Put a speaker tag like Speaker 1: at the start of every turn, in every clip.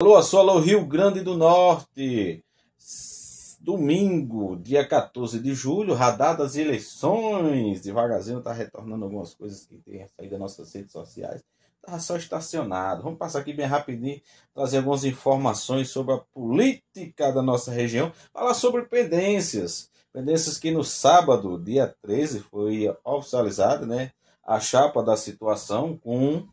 Speaker 1: Alô, assola Rio Grande do Norte. Domingo, dia 14 de julho, radar das eleições. Devagarzinho tá retornando algumas coisas que tem saído das nossas redes sociais. Tava tá só estacionado. Vamos passar aqui bem rapidinho, trazer algumas informações sobre a política da nossa região. Falar sobre pendências. Pendências que no sábado, dia 13, foi oficializada, né? A chapa da situação com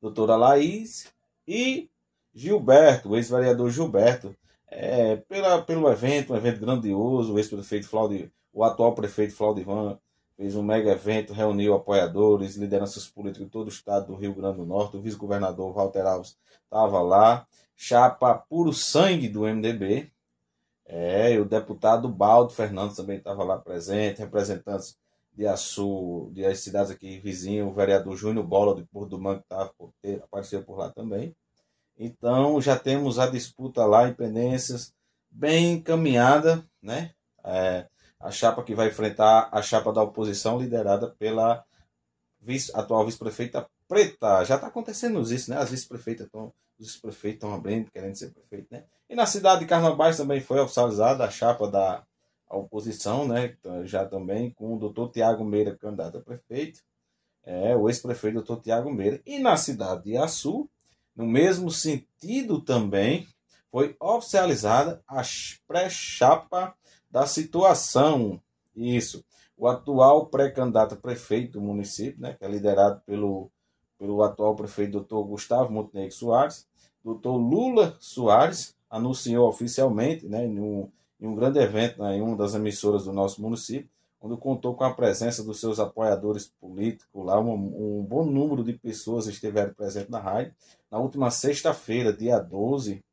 Speaker 1: doutora Laís e Gilberto, o ex-vereador Gilberto, é, pela, pelo evento, um evento grandioso, o ex-prefeito Flaudio, o atual prefeito Ivan fez um mega evento, reuniu apoiadores, lideranças políticas de todo o estado do Rio Grande do Norte, o vice-governador Walter Alves estava lá, chapa puro sangue do MDB, é, o deputado Baldo Fernandes também estava lá presente, representantes de Açu, de as cidades aqui vizinhas, o vereador Júnior Bola de Porto do Manco tava, por, apareceu por lá também. Então já temos a disputa lá em Pendências bem encaminhada, né? É, a chapa que vai enfrentar a chapa da oposição liderada pela vice, atual vice-prefeita Preta. Já está acontecendo isso, né? As vice-prefeitas estão os vice-prefeitos estão abrindo, querendo ser prefeito, né? E na cidade de Carnabás também foi oficializada a chapa da a oposição, né? Então, já também com o doutor Tiago Meira, candidato a prefeito. É, o ex-prefeito doutor Tiago Meira. E na cidade de Açu, no mesmo sentido também foi oficializada a pré-chapa da situação. Isso. O atual pré-candidato a prefeito do município, né, que é liderado pelo, pelo atual prefeito doutor Gustavo Montenegro Soares, doutor Lula Soares, anunciou oficialmente, né, em um, em um grande evento, né, em uma das emissoras do nosso município, quando contou com a presença dos seus apoiadores políticos lá, um, um bom número de pessoas estiveram presentes na rádio. Na última sexta-feira, dia 12,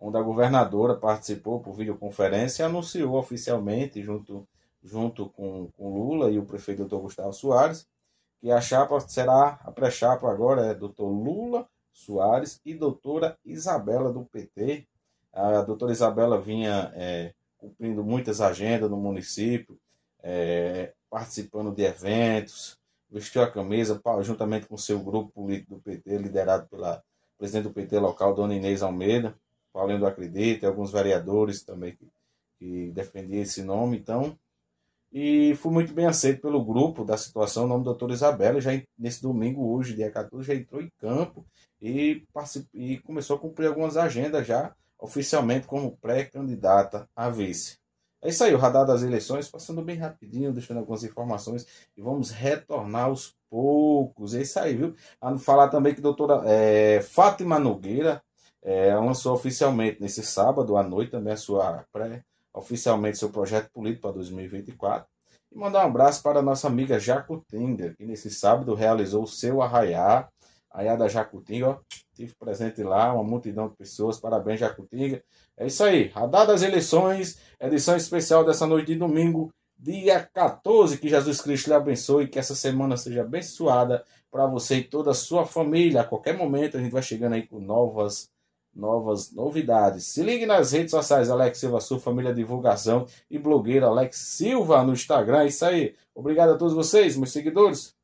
Speaker 1: onde a governadora participou por videoconferência e anunciou oficialmente, junto, junto com, com Lula e o prefeito doutor Gustavo Soares, que a chapa será, a pré-chapa agora é doutor Lula Soares e doutora Isabela do PT. A doutora Isabela vinha é, cumprindo muitas agendas no município, é, participando de eventos, vestiu a camisa juntamente com seu grupo político do PT, liderado pela presidente do PT local, Dona Inês Almeida, Paulinho do Acredito, e alguns vereadores também que, que defendiam esse nome, então, e fui muito bem aceito pelo grupo da situação, o nome da doutora Isabela, já nesse domingo hoje, dia 14, já entrou em campo e, e começou a cumprir algumas agendas já, oficialmente como pré-candidata a vice. É isso aí, o radar das eleições, passando bem rapidinho, deixando algumas informações e vamos retornar aos poucos. É isso aí, viu? A ah, falar também que a doutora é, Fátima Nogueira é, lançou oficialmente nesse sábado à noite também a sua pré, oficialmente seu projeto político para 2024. E mandar um abraço para a nossa amiga Jaco Tinder, que nesse sábado realizou o seu arraiar Aí a da Jacutinga, ó, tive presente lá, uma multidão de pessoas, parabéns Jacutinga. É isso aí, Radar das Eleições, edição especial dessa noite de domingo, dia 14. Que Jesus Cristo lhe abençoe, que essa semana seja abençoada para você e toda a sua família. A qualquer momento a gente vai chegando aí com novas novas novidades. Se ligue nas redes sociais Alex Silva Sul, Família Divulgação e blogueira Alex Silva no Instagram. É isso aí. Obrigado a todos vocês, meus seguidores.